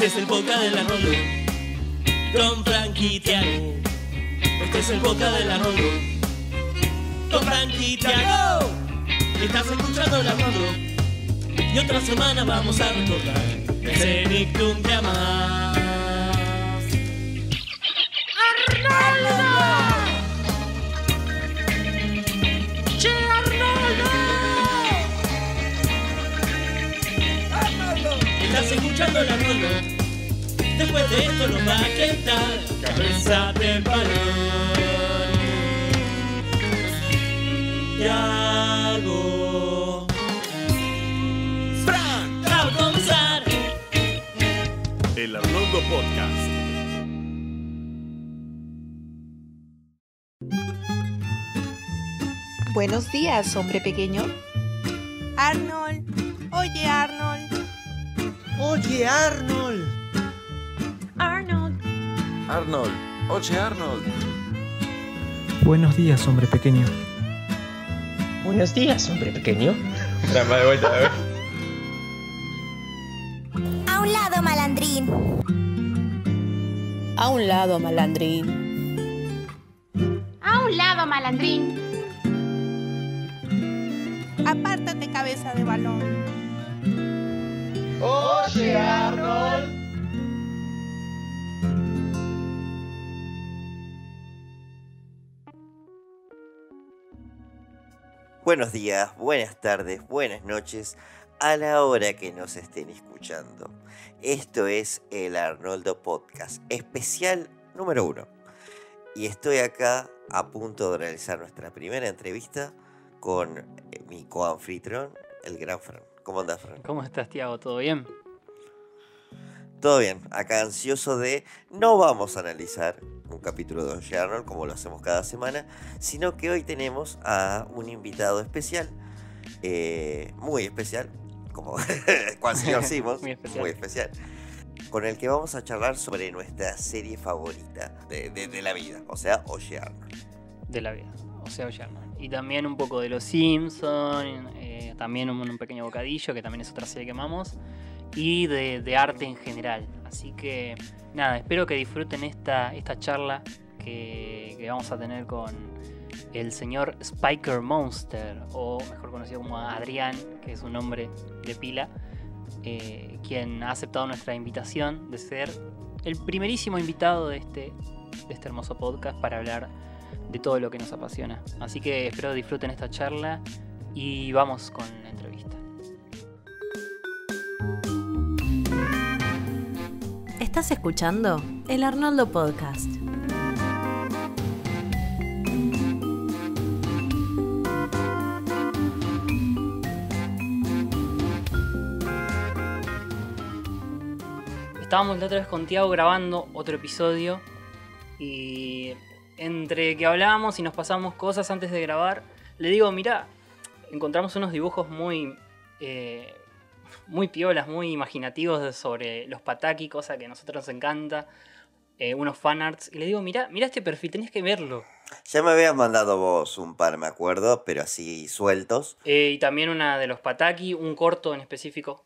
Este es el boca de la rondo con Frankie Tiago. Este es el boca de la rondo con Frankie Tiago. Estás escuchando la rondo y otra semana vamos a recordar Ese Nicktoon de Amar. el Después de esto nos va a cantar Cabeza de balón. algo vamos a comenzar. El Arnoldo Podcast. Buenos días, hombre pequeño. Arnold, oye Arnold, Oye, Arnold. Arnold. Arnold. Oye, Arnold. Buenos días, hombre pequeño. Buenos días, hombre pequeño. de vuelta, a ver. A un lado, malandrín. A un lado, malandrín. A un lado, malandrín. Apártate, cabeza de balón. Oye, Arnold. Buenos días, buenas tardes, buenas noches a la hora que nos estén escuchando. Esto es el Arnoldo Podcast, especial número uno. Y estoy acá a punto de realizar nuestra primera entrevista con mi coanfitrión, el gran Fran. ¿Cómo andás, Fran? ¿Cómo estás, Tiago? ¿Todo bien? Todo bien, acá ansioso de no vamos a analizar un capítulo de Don como lo hacemos cada semana, sino que hoy tenemos a un invitado especial, eh, muy especial, como cual decimos. muy especial. con el que vamos a charlar sobre nuestra serie favorita de, la vida, o sea, Arnold. De la vida, o sea, Arnold y también un poco de Los Simpsons, eh, también un, pequeño bocadillo, que también es otra serie que amamos, y de, arte en general. Así que nada, espero que disfruten esta, esta charla que, vamos a tener con el señor Spiker Monster, o mejor conocido como Adrián, que es un nombre de pila, eh, quien ha aceptado nuestra invitación de ser el primerísimo invitado de este, de este hermoso podcast para hablar de todo lo que nos apasiona. Así que espero disfruten esta charla y vamos con la entrevista. Estás escuchando el Arnoldo Podcast. Estábamos la otra vez con Tiago grabando otro episodio y entre que hablábamos y nos pasamos cosas antes de grabar, le digo, mirá, encontramos unos dibujos muy, eh, muy piolas, muy imaginativos sobre los pataki, cosa que a nosotros nos encanta, eh, unos fanarts, y le digo, mirá, mirá este perfil, tenés que verlo. Ya me habías mandado vos un par, me acuerdo, pero así sueltos. Eh, y también una de los pataki, un corto en específico,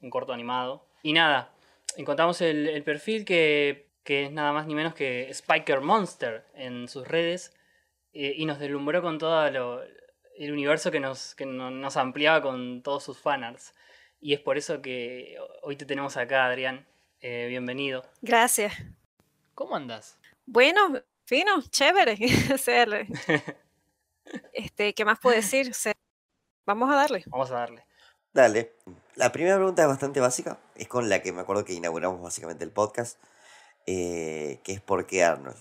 un corto animado. Y nada, encontramos el perfil que que es nada más ni menos que Spiker Monster en sus redes, eh, y nos deslumbró con todo el universo que, nos, nos ampliaba con todos sus fanarts. Y es por eso que hoy te tenemos acá, Adrián. Eh, bienvenido. Gracias. ¿Cómo andas? Bueno, fino, chévere. este, ¿Qué más puedo decir? vamos a darle. Vamos a darle. Dale. La primera pregunta es bastante básica. Es con la que me acuerdo que inauguramos básicamente el podcast. ¿Qué eh, que es por qué Arnold?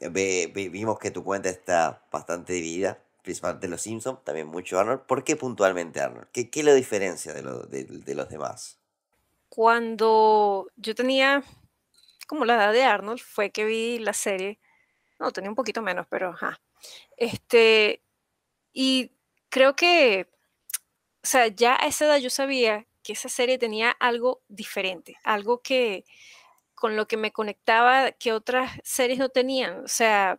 Eh, vimos que tu cuenta está bastante dividida, principalmente los Simpsons, también mucho Arnold. ¿Por qué puntualmente Arnold? ¿Qué, qué lo diferencia de, los demás? Cuando yo tenía como la edad de Arnold, fue que vi la serie. No, tenía un poquito menos, pero ajá. Este, y creo que, o sea, ya a esa edad yo sabía que esa serie tenía algo diferente, algo que, con lo que me conectaba que otras series no tenían. O sea,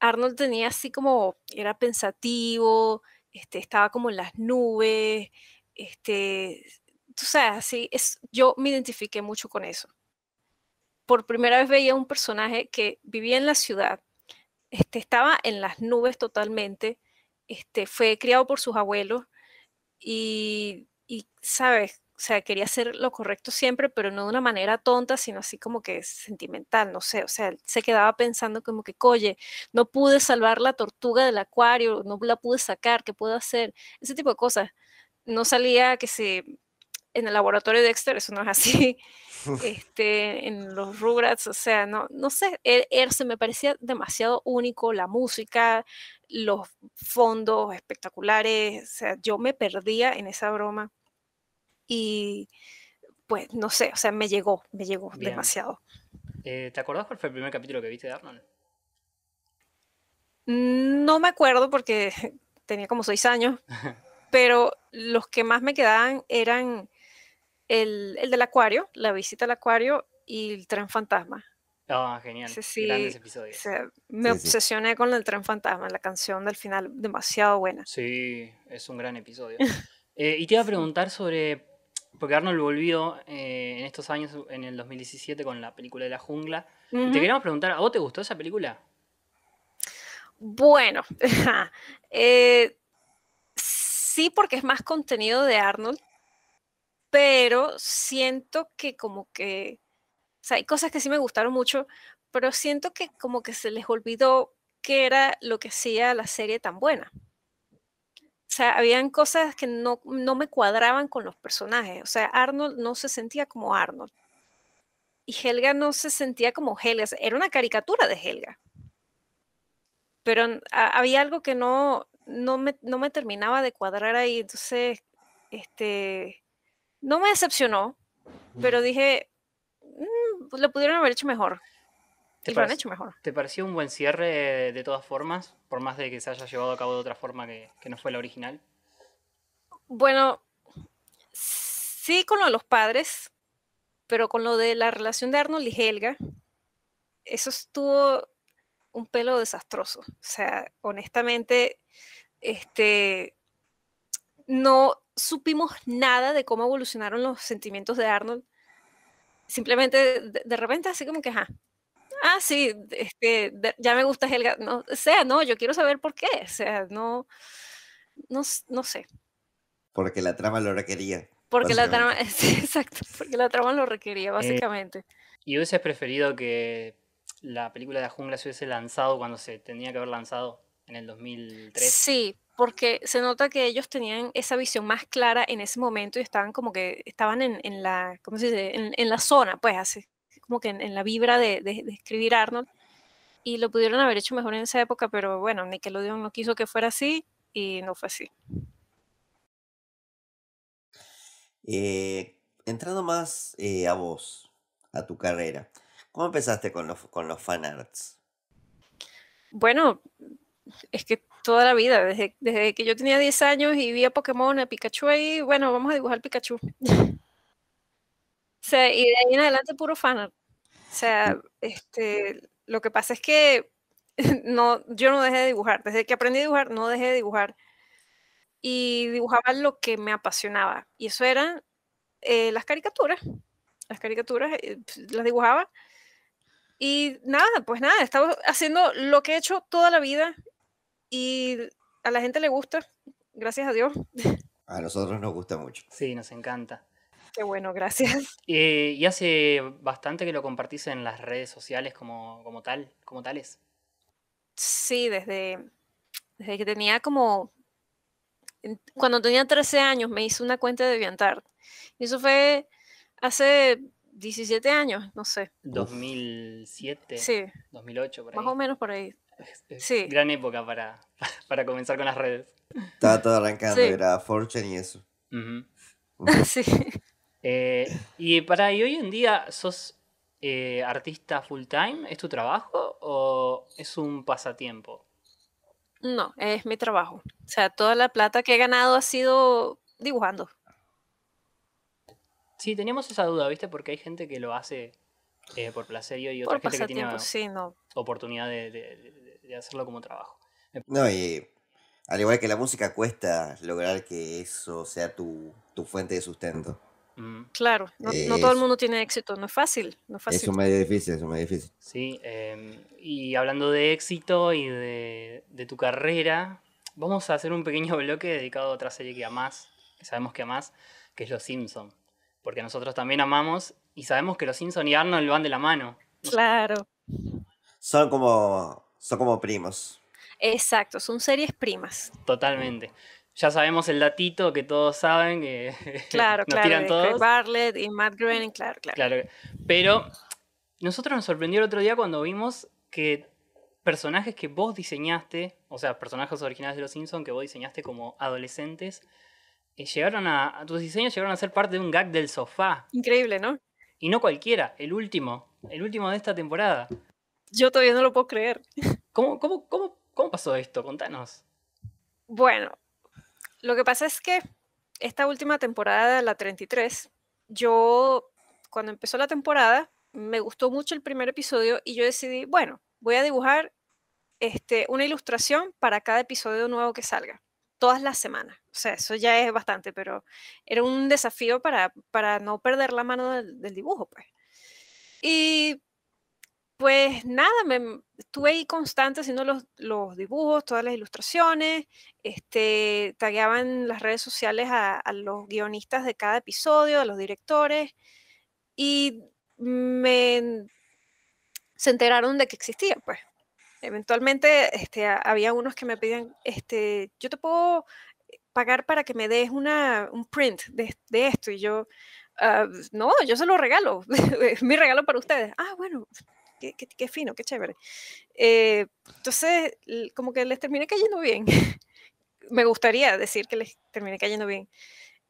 Arnold tenía así como, era pensativo, este, estaba como en las nubes, este, tú sabes, así es, yo me identifiqué mucho con eso. Por primera vez veía un personaje que vivía en la ciudad, este, estaba en las nubes totalmente, este, fue criado por sus abuelos y, sabes, o sea, quería hacer lo correcto siempre, pero no de una manera tonta, sino así como que sentimental, no sé, o sea, se quedaba pensando como que, oye, no pude salvar la tortuga del acuario, no la pude sacar, ¿qué puedo hacer? Ese tipo de cosas. No salía que si en el laboratorio de Dexter, eso no es así, este, en los Rugrats, o sea, no, no sé, él, e-, él, e-, se me parecía demasiado único, la música, los fondos espectaculares, o sea, yo me perdía en esa broma y pues no sé, o sea, me llegó, me llegó demasiado. Eh, ¿Te acordás cuál fue el primer capítulo que viste de Arnold? Mm, no me acuerdo porque tenía como seis años, pero los que más me quedaban eran el, del acuario, la visita al acuario y el tren fantasma. Ah, genial. Grandes episodios. me obsesioné con el tren fantasma, la canción del final, demasiado buena. Sí, es un gran episodio. Eh, y te iba a preguntar sobre porque Arnold volvió eh, en estos años, en el 2017, con la película de la jungla. Te queríamos preguntar, ¿a vos te gustó esa película? Bueno, eh, sí porque es más contenido de Arnold, pero siento que como que, o sea, hay cosas que sí me gustaron mucho, pero siento que como que se les olvidó qué era lo que hacía la serie tan buena o sea, habían cosas que no, me cuadraban con los personajes. O sea, Arnold no se sentía como Arnold. Y Helga no se sentía como Helga. era una caricatura de Helga. Pero había algo que no, no, me, terminaba de cuadrar ahí. Entonces, este, no me decepcionó, pero dije, mm, lo pudieron haber hecho mejor. ¿Te lo han hecho mejor. ¿Te pareció un buen cierre de todas formas? Por más de que se haya llevado a cabo de otra forma que, no fue la original. Bueno, sí con lo de los padres, pero con lo de la relación de Arnold y Helga, eso estuvo un pelo desastroso. O sea, honestamente, este, no supimos nada de cómo evolucionaron los sentimientos de Arnold. Simplemente de, de repente así como que, ajá, ah, sí, este, ya me gusta el no, o sea, no, yo quiero saber por qué, o sea, no, no, sé. Porque la trama lo requería. Porque la trama, sí, exacto, porque la trama lo requería, eh, básicamente. y hubieses preferido que la película de la jungla se hubiese lanzado cuando se tenía que haber lanzado en el 2003. Sí, porque se nota que ellos tenían esa visión más clara en ese momento y estaban como que estaban en, en la, ¿cómo se dice? en, la zona, pues así como que en, la vibra de, escribir Arnold. Y lo pudieron haber hecho mejor en esa época, pero bueno, Nickelodeon no quiso que fuera así y no fue así. Eh, entrando más eh, a vos, a tu carrera, ¿cómo empezaste con los, con los fanarts? Bueno, es que toda la vida, desde, desde, que yo tenía 10 años y vi a Pokémon, a Pikachu y bueno, vamos a dibujar Pikachu. y de ahí en adelante puro fanart. O sea, este, lo que pasa es que no, yo no dejé de dibujar. Desde que aprendí a dibujar, no dejé de dibujar. Y dibujaba lo que me apasionaba. Y eso eran eh, las caricaturas. Las caricaturas eh, pues, las dibujaba. Y nada, pues nada, estaba haciendo lo que he hecho toda la vida y a la gente le gusta, gracias a Dios. A nosotros nos gusta mucho. Sí, nos encanta. Qué bueno, gracias. Eh, ¿Y hace bastante que lo compartís en las redes sociales como, tal, como tales? Sí, desde, que tenía como... Cuando tenía 13 años me hice una cuenta de Viantart. Y eso fue hace 17 años, no sé. 2007. Sí. 2008, por ahí. Más o menos por ahí. sí. Gran época para, para comenzar con las redes. Estaba todo arrancando, era Fortune y eso. sí. Eh, y para, hoy en día sos eh, artista full time? ¿Es tu trabajo o es un pasatiempo? No, es mi trabajo. O sea, toda la plata que he ganado ha sido dibujando. Sí, teníamos esa duda, ¿viste? Porque hay gente que lo hace eh, por placer y otra gente que tiene oportunidad de, hacerlo como trabajo. No, y al igual que la música, cuesta lograr que eso sea tu fuente de sustento. Claro, no, todo el mundo tiene éxito, no es fácil. No es, fácil. un medio difícil, difícil. Sí, em, y hablando de éxito y de, tu carrera, vamos a hacer un pequeño bloque dedicado a otra serie que amás, que sabemos que amás, que es Los Simpson. Porque nosotros también amamos y sabemos que Los Simpson y Arnold van de la mano. Claro. Son como, son como primos. Exacto, son series primas. Totalmente ya sabemos el datito que todos saben, que claro, claro, tiran todos. y Matt Groening, claro, claro. Claro, pero nosotros nos sorprendió el otro día cuando vimos que personajes que vos diseñaste, o sea, personajes originales de Los Simpsons que vos diseñaste como adolescentes, eh, llegaron a, tus diseños llegaron a ser parte de un gag del sofá. Increíble, ¿no? Y no cualquiera, el último, el último de esta temporada. Yo todavía no lo puedo creer. ¿Cómo, cómo, cómo, cómo pasó esto? Contanos. Bueno, lo que pasa es que esta última temporada, la 33, yo cuando empezó la temporada me gustó mucho el primer episodio y yo decidí, bueno, voy a dibujar este, una ilustración para cada episodio nuevo que salga, todas las semanas. O sea, eso ya es bastante, pero era un desafío para, para no perder la mano del, dibujo, pues. Y pues nada, me, estuve ahí constante haciendo los, dibujos, todas las ilustraciones, este, tagueaban las redes sociales a, los guionistas de cada episodio, a los directores, y se enteraron de que existía, pues. Eventualmente este, había unos que me pedían, este, yo te puedo pagar para que me des un print de, esto, y yo, ah, no, yo se lo regalo, es mi regalo para ustedes. Ah, bueno, qué, fino, qué chévere. Eh, entonces, como que les terminé cayendo bien. Me gustaría decir que les terminé cayendo bien.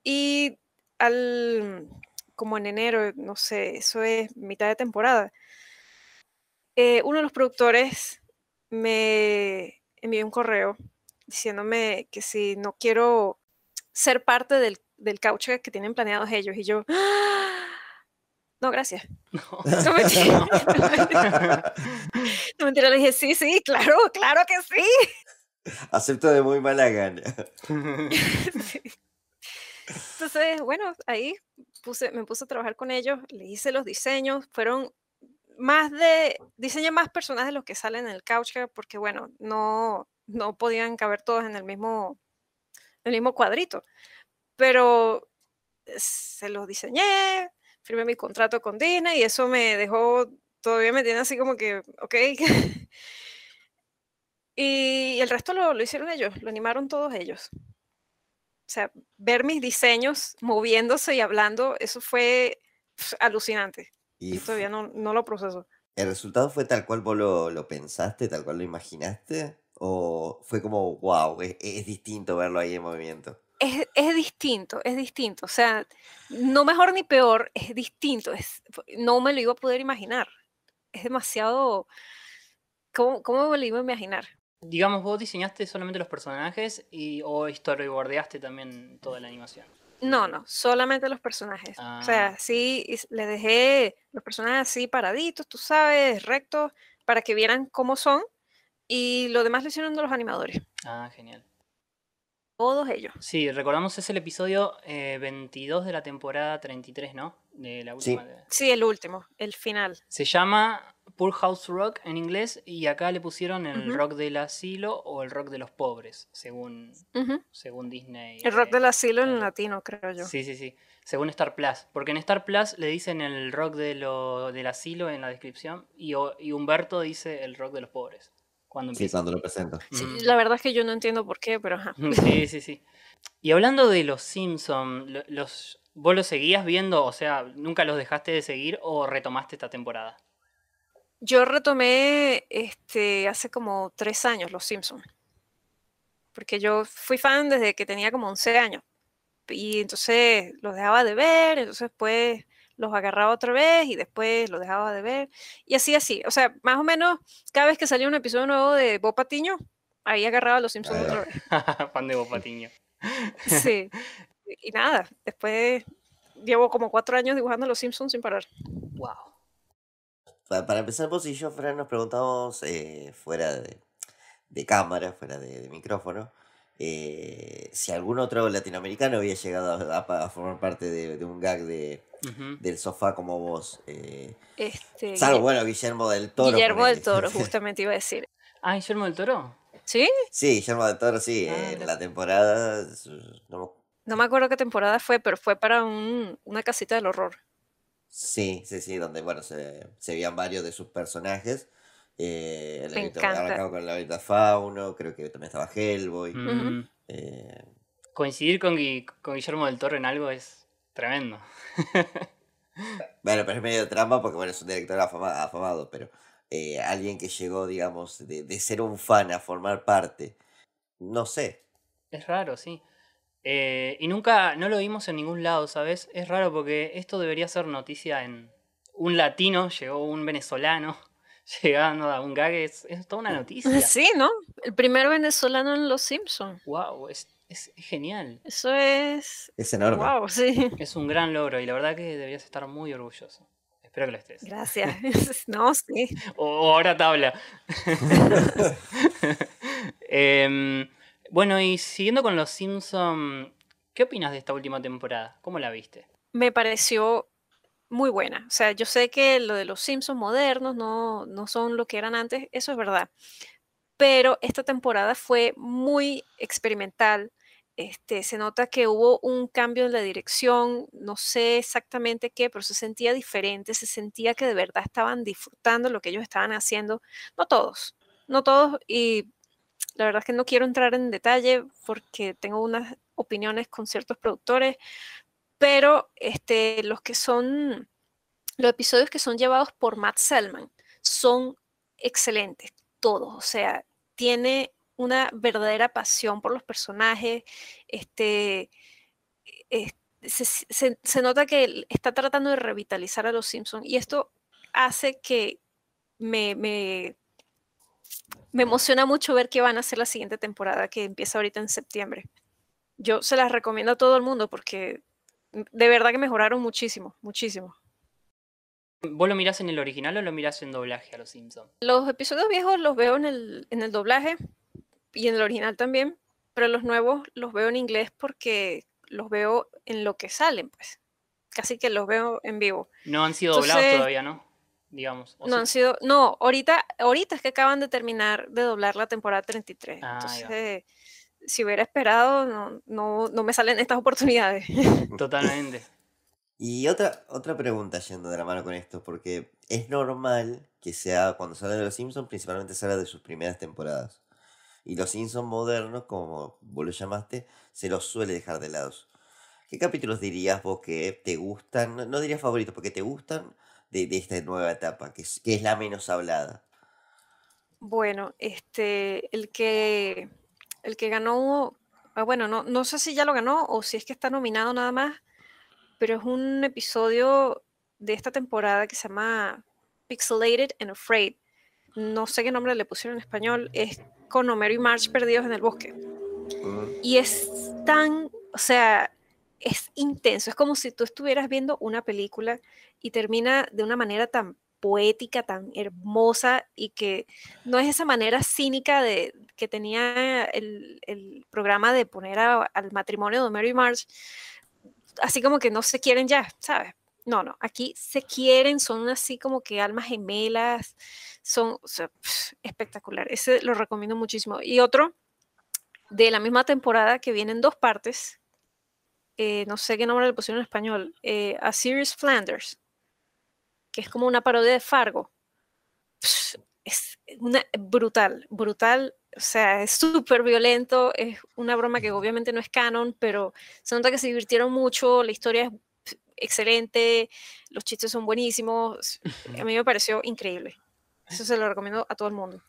Y al, como en enero, no sé, eso es mitad de temporada, eh, uno de los productores me envió un correo diciéndome que si no quiero ser parte del, del couch que tienen planeados ellos. Y yo, ¡ah! no, gracias. No, mentira. No mentira, le dije, sí, sí, claro, claro que sí. Acepto de muy mala gana. Entonces, bueno, ahí puse, me puse a trabajar con ellos, le hice los diseños, fueron más de, diseñé más personajes de los que salen en el coucher porque bueno, no, no podían caber todos en el mismo, el mismo cuadrito, pero eh, se los diseñé, firmé mi contrato con Dina y eso me dejó, todavía me tiene así como que, ok. y el resto lo, lo hicieron ellos, lo animaron todos ellos. O sea, ver mis diseños moviéndose y hablando, eso fue alucinante. Y, todavía no, no, lo proceso. ¿El resultado fue tal cual vos lo, lo, pensaste, tal cual lo imaginaste? ¿O fue como, wow, es, es distinto verlo ahí en movimiento? es, distinto, es distinto. O sea, no mejor ni peor, es distinto. Es, no me lo iba a poder imaginar. Es demasiado... ¿Cómo, cómo lo iba a imaginar? Digamos, vos diseñaste solamente los personajes y, o storyboardeaste también toda la animación. No, no, solamente los personajes. O sea, ah. sí, les dejé los personajes así paraditos, tú sabes, rectos, para que vieran cómo son. Y lo demás lo hicieron los animadores. Ah, genial todos ellos. Sí, recordamos, es el episodio 22 eh, de la temporada 33, ¿no? De la última. Sí. el último, el final. Se llama Poor House Rock en inglés y acá le pusieron el rock del asilo o el rock de los pobres, según, según Disney. El rock eh, del asilo en eh, latino, creo yo. Sí, sí, sí. Según Star Plus. Porque en Star Plus le dicen el rock del asilo en la descripción y Humberto dice el rock de los pobres. Cuando sí, cuando lo presento. La verdad es que yo no entiendo por qué, pero ajá. Sí, sí, sí. Y hablando de los Simpsons, los, ¿vos los seguías viendo? O sea, ¿nunca los dejaste de seguir o retomaste esta temporada? Yo retomé este, hace como tres años los Simpsons. Porque yo fui fan desde que tenía como 11 años. Y entonces los dejaba de ver, entonces pues los agarraba otra vez y después los dejaba de ver. Y así, así. O sea, más o menos, cada vez que salía un episodio nuevo de Bo Patiño, ahí agarraba a los Simpsons otra vez. Fan de Bo Patiño. sí. Y nada, después llevo como cuatro años dibujando a los Simpsons sin parar. ¡Wow! Para empezar, vos y yo, Fran, nos preguntamos eh, fuera de, cámara, fuera de micrófono, eh, si algún otro latinoamericano había llegado a, formar parte de, un gag de, del sofá como vos. Eh, este, salvo, Guillermo, bueno, Guillermo del Toro. Guillermo del Toro, justamente iba a decir. Ah, Guillermo del Toro. ¿Sí? Sí, Guillermo del Toro, sí. Ah, en eh, la temporada. No, me acuerdo qué temporada fue, pero fue para un, una casita del horror. Sí, sí, sí, donde, bueno, se, se veían varios de sus personajes. Eh, Me encanta. con la Fauno, creo que también estaba Hellboy. Mm. Eh, Coincidir con, con Guillermo del Torre en algo es tremendo. bueno, pero es medio trampa porque es un director afamado, pero eh, alguien que llegó, digamos, de, de, ser un fan a formar parte, no sé. Es raro, sí. Eh, y nunca, no lo vimos en ningún lado, ¿sabes? Es raro porque esto debería ser noticia en un latino, llegó un venezolano llegando a un gag es, toda una eh, noticia. Sí, ¿no? El primer venezolano en Los Simpsons. ¡Wow! Es, genial. Eso es. Es enorme. Sí. Es un gran logro y la verdad que deberías estar muy orgulloso. Espero que lo estés. Gracias. no, sí. O, ahora tabla. Em, bueno, y siguiendo con Los Simpsons, ¿qué opinas de esta última temporada? ¿Cómo la viste? Me pareció muy buena. O sea, yo sé que lo de los Simpsons modernos no, no son lo que eran antes, eso es verdad. Pero esta temporada fue muy experimental. Este, se nota que hubo un cambio en la dirección, no sé exactamente qué, pero se sentía diferente, se sentía que de verdad estaban disfrutando lo que ellos estaban haciendo. No todos, no todos, y la verdad es que no quiero entrar en detalle porque tengo unas opiniones con ciertos productores, pero este, los que son, los episodios que son llevados por Matt Selman son excelentes, todos, o sea, tiene una verdadera pasión por los personajes, este, se, nota que está tratando de revitalizar a los Simpsons y esto hace que me, me, me, emociona mucho ver qué van a hacer la siguiente temporada que empieza ahorita en septiembre. Yo se las recomiendo a todo el mundo porque de verdad que mejoraron muchísimo, muchísimo. ¿Vos lo mirás en el original o lo mirás en doblaje a los Simpsons? Los episodios viejos los veo en el, en el doblaje y en el original también, pero los nuevos los veo en inglés porque los veo en lo que salen, pues. Casi que los veo en vivo. No han sido doblados todavía, ¿no? Digamos. No han sido. No, ahorita, ahorita es que acaban de terminar de doblar la temporada 33. Ah, entonces si hubiera esperado, no, no, me salen estas oportunidades. Totalmente. Y otra, otra pregunta yendo de la mano con esto, porque es normal que sea, cuando se de los Simpsons, principalmente se de sus primeras temporadas. Y los Simpsons modernos, como vos lo llamaste, se los suele dejar de lado. ¿Qué capítulos dirías vos que te gustan, no, diría dirías favoritos, porque te gustan de, de esta nueva etapa, que es, que es la menos hablada? Bueno, este, el que el que ganó, ah, bueno, no, no sé si ya lo ganó o si es que está nominado nada más, pero es un episodio de esta temporada que se llama Pixelated and Afraid. No sé qué nombre le pusieron en español, es con Homero y March perdidos en el bosque. Y es tan, o sea, es intenso, es como si tú estuvieras viendo una película y termina de una manera tan poética, tan hermosa y que no es esa manera cínica de, que tenía el, programa de poner al matrimonio de Mary March, así como que no se quieren ya, ¿sabes? No, no, aquí se quieren, son así como que almas gemelas, son espectacular, ese lo recomiendo muchísimo. Y otro de la misma temporada que viene en dos partes, eh, no sé qué nombre le pusieron en español, eh, A Serious Flanders que es como una parodia de Fargo. Es brutal, brutal. O sea, es súper violento, es una broma que obviamente no es canon, pero se nota que se divirtieron mucho, la historia es excelente, los chistes son buenísimos. A mí me pareció increíble. Eso se lo recomiendo a todo el mundo.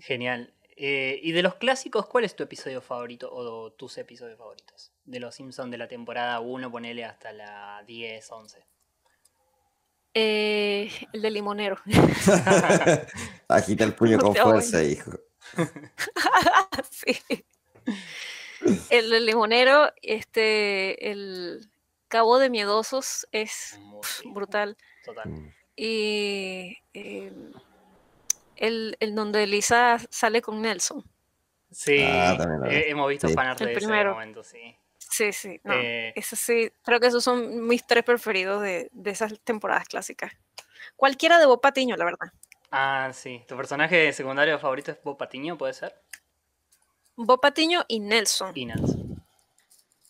Genial. Eh, y de los clásicos, ¿cuál es tu episodio favorito o tus episodios favoritos? De los Simpsons de la temporada 1, ponele hasta la 10, 11. Eh, el de limonero. Agita el puño con fuerza, hijo. El, de limonero, este, el cabo de miedosos es brutal. Mm. Y eh, el, el, donde Lisa sale con Nelson. Sí, ah, hemos visto sí. fanart ese momento, sí. Sí, sí, no, eh, creo que esos son mis tres preferidos de, esas temporadas clásicas. Cualquiera de Bob Patiño, la verdad. Ah, sí. ¿Tu personaje secundario favorito es Bob Patiño, puede ser? Bob Patiño y Nelson. Y Nelson.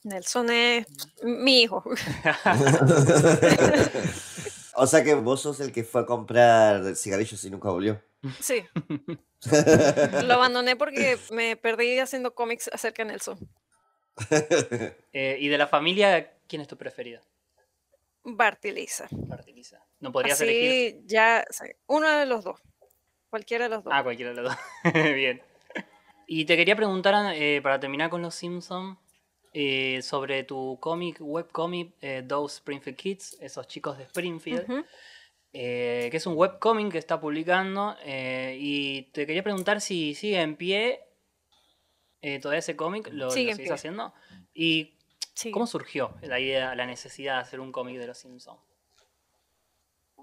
Nelson es mi hijo. o sea que vos sos el que fue a comprar cigarrillos y nunca volvió. Sí. Lo abandoné porque me perdí haciendo cómics acerca de Nelson. Eh, ¿Y de la familia, quién es tu preferido? Bartilisa. Bartilisa. No podrías elegir. ya, uno de los dos. Cualquiera de los dos. Ah, cualquiera de los dos. Bien. Y te quería preguntar, eh, para terminar con los Simpsons, eh, sobre tu cómic, webcomic, Those Springfield Kids, esos chicos de Springfield, que es un webcomic que está publicando. y te quería preguntar si sigue en pie todo eh, todavía ese cómic, lo, lo haciendo. ¿Y cómo surgió la idea, la necesidad de hacer un cómic de los Simpsons?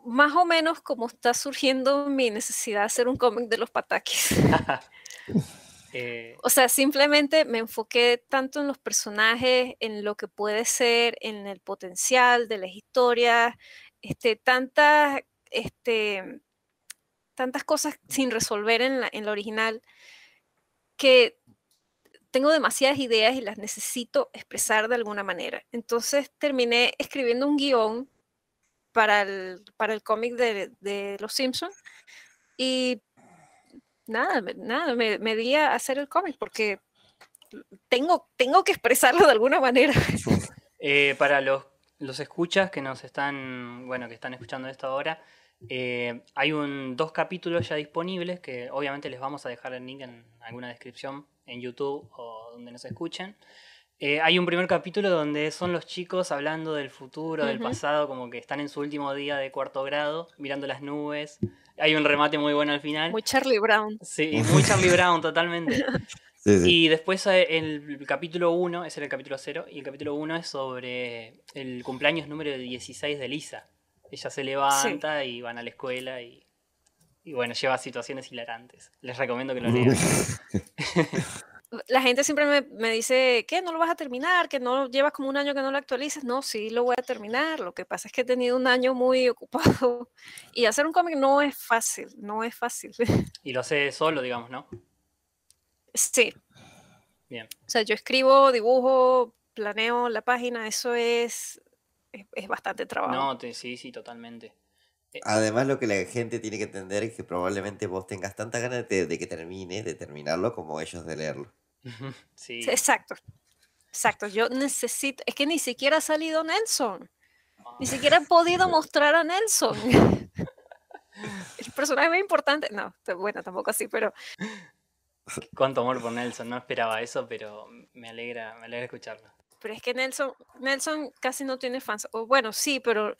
Más o menos como está surgiendo mi necesidad de hacer un cómic de los pataques eh, O sea, simplemente me enfoqué tanto en los personajes, en lo que puede ser, en el potencial de las historias, este, tantas, este, tantas cosas sin resolver en la, en la original, que tengo demasiadas ideas y las necesito expresar de alguna manera. Entonces terminé escribiendo un guión para el, para el cómic de, de, Los Simpsons y nada, nada, me, di a hacer el cómic porque tengo, tengo que expresarlo de alguna manera. Eh, para los, los escuchas que nos están, bueno, que están escuchando esto ahora, eh, hay un, dos capítulos ya disponibles que obviamente les vamos a dejar el link en alguna descripción en YouTube o donde nos escuchen. Eh, hay un primer capítulo donde son los chicos hablando del futuro, del pasado, como que están en su último día de cuarto grado, mirando las nubes. Hay un remate muy bueno al final. Muy Charlie Brown. Sí, muy Charlie Brown, totalmente. Y después eh, el, capítulo 1, ese era el capítulo 0, y el capítulo 1 es sobre el cumpleaños número 16 de Lisa. Ella se levanta y van a la escuela y y bueno, lleva situaciones hilarantes. Les recomiendo que lo lean. La gente siempre me, dice, ¿qué? ¿No lo vas a terminar? ¿Que no llevas como un año que no lo actualizas? No, sí, lo voy a terminar. Lo que pasa es que he tenido un año muy ocupado. Y hacer un cómic no es fácil, no es fácil. Y lo hace solo, digamos, ¿no? Sí. Bien. O sea, yo escribo, dibujo, planeo la página, eso es, es, bastante trabajo. No, sí, sí, totalmente. Eh, Además, lo que la gente tiene que entender es que probablemente vos tengas tanta ganas de, que termine, de terminarlo, como ellos de leerlo. Sí. Exacto. Exacto. Yo necesito. Es que ni siquiera ha salido Nelson. Ni ah. siquiera han podido mostrar a Nelson. El personaje importante. No, bueno, tampoco así, pero. Cuánto amor por Nelson. No esperaba eso, pero me alegra, me alegra escucharlo. Pero es que Nelson, Nelson casi no tiene fans. Bueno, sí, pero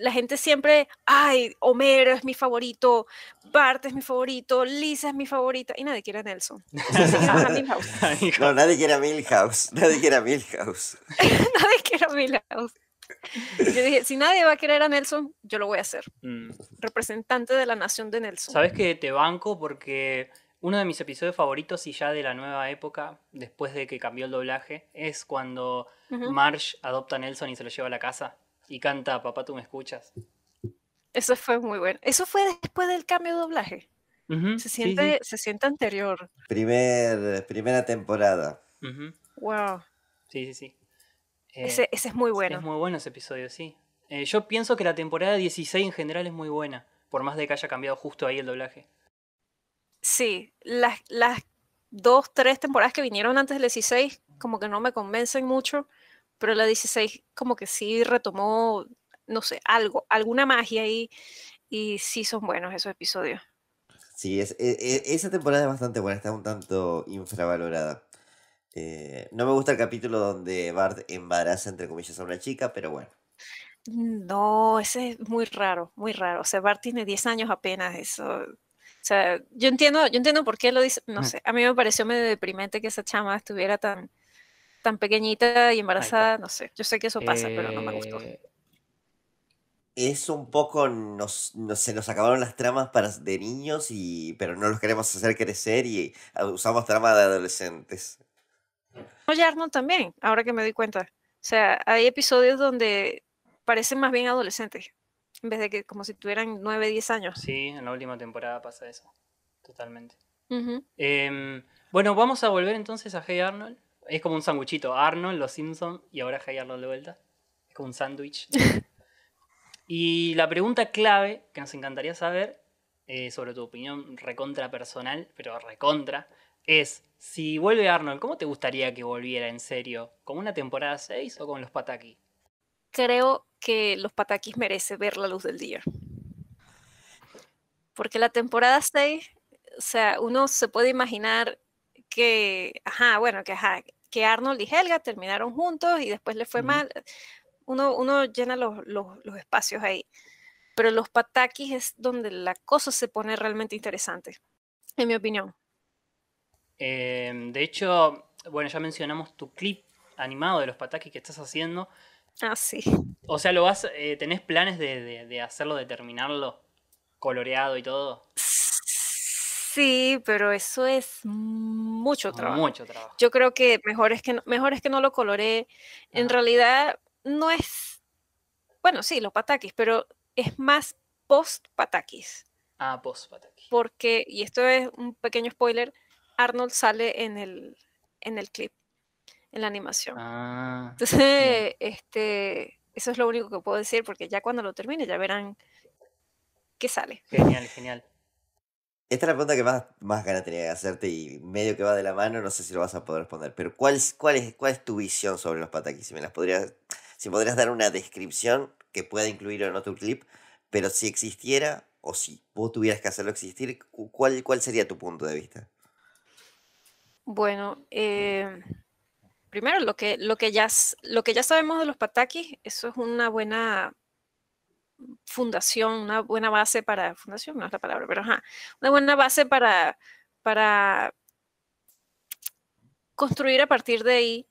la gente siempre, ay, Homero es mi favorito, Bart es mi favorito, Lisa es mi favorita, y nadie quiere a Nelson. no, nadie quiere a Milhouse, nadie quiere a Milhouse. nadie quiere a Milhouse. Yo dije, si nadie va a querer a Nelson, yo lo voy a hacer. Mm. Representante de la nación de Nelson. Sabes que te banco porque uno de mis episodios favoritos y ya de la nueva época, después de que cambió el doblaje, es cuando Marge adopta a Nelson y se lo lleva a la casa y canta Papá, tú me escuchas. Eso fue muy bueno. Eso fue después del cambio de doblaje. se, siente, se anterior. Primer, primera temporada. Wow. Sí, sí, sí. Eh, ese, es muy bueno. Es muy bueno ese episodio, sí. Eh, yo pienso que la temporada 16 en general es muy buena, por más de que haya cambiado justo ahí el doblaje. Sí, las, las dos, tres temporadas que vinieron antes del 16 como que no me convencen mucho pero la 16 como que sí retomó, no sé, algo, alguna magia ahí, y sí son buenos esos episodios. Sí, es, e, e, esa temporada es bastante buena, está un tanto infravalorada. Eh, no me gusta el capítulo donde Bart embaraza, entre comillas, a una chica, pero bueno. Mm, no, ese es muy raro, muy raro. O sea, Bart tiene 10 años apenas, eso. O sea, yo entiendo, yo entiendo por qué lo dice, no mm. sé, a mí me pareció medio deprimente que esa chama estuviera tan, tan pequeñita y embarazada, no sé. Yo sé que eso pasa, pero no me gustó. Eh, es un poco, nos, se nos acabaron las tramas para, de niños, y, pero no los queremos hacer crecer y ah, usamos tramas de adolescentes. Oye, Arnold también, ahora que me doy cuenta. O sea, hay episodios donde parecen más bien adolescentes, en vez de que como si tuvieran 9, 10 años. Sí, en la última temporada pasa eso, totalmente. Em, bueno, vamos a volver entonces a Hey Arnold es como un sanguchito. Arnold, Los Simpsons y ahora Hey Arnold de vuelta. Es como un sándwich. y la pregunta clave que nos encantaría saber, eh, sobre tu opinión recontra personal, pero recontra, es si vuelve Arnold, ¿cómo te gustaría que volviera en serio? ¿Con una temporada 6 o con los Pataki? Creo que los Patakis merece ver la luz del día. Porque la temporada 6, o sea, uno se puede imaginar que, ajá, bueno, que ajá, que Arnold y Helga terminaron juntos y después le fue mal. Uno, uno llena los, los, espacios ahí. Pero los patakis es donde la cosa se pone realmente interesante, en mi opinión. Em, de hecho, bueno, ya mencionamos tu clip animado de los patakis que estás haciendo. Ah, sí. O sea, lo vas, eh, ¿tenés planes de, de hacerlo, de terminarlo coloreado y todo? Sí Sí, pero eso es mucho trabajo. Mucho trabajo. Yo creo que mejor es que no, mejor es que no lo colore, En realidad no es, bueno, sí, los patakis, pero es más post-patakis. Ah, post-patakis. Porque, y esto es un pequeño spoiler, Arnold sale en el, en el clip, en la animación. Ah, Entonces, este, eso es lo único que puedo decir, porque ya cuando lo termine ya verán qué sale. Genial, genial. Esta es la pregunta que más, ganas tenía de hacerte y medio que va de la mano, no sé si lo vas a poder responder. Pero ¿cuál, cuál, es, cuál es tu visión sobre los pataquis? Si me podrías, si podrías dar una descripción que pueda incluir en otro clip, pero si existiera o si vos tuvieras que hacerlo existir, ¿cuál, cuál sería tu punto de vista? Bueno, eh, primero lo que, lo, que ya, lo que ya sabemos de los pataquis, eso es una buena fundación, una buena base para, fundación no es la palabra, pero ajá, una buena base para, para construir a partir de ahí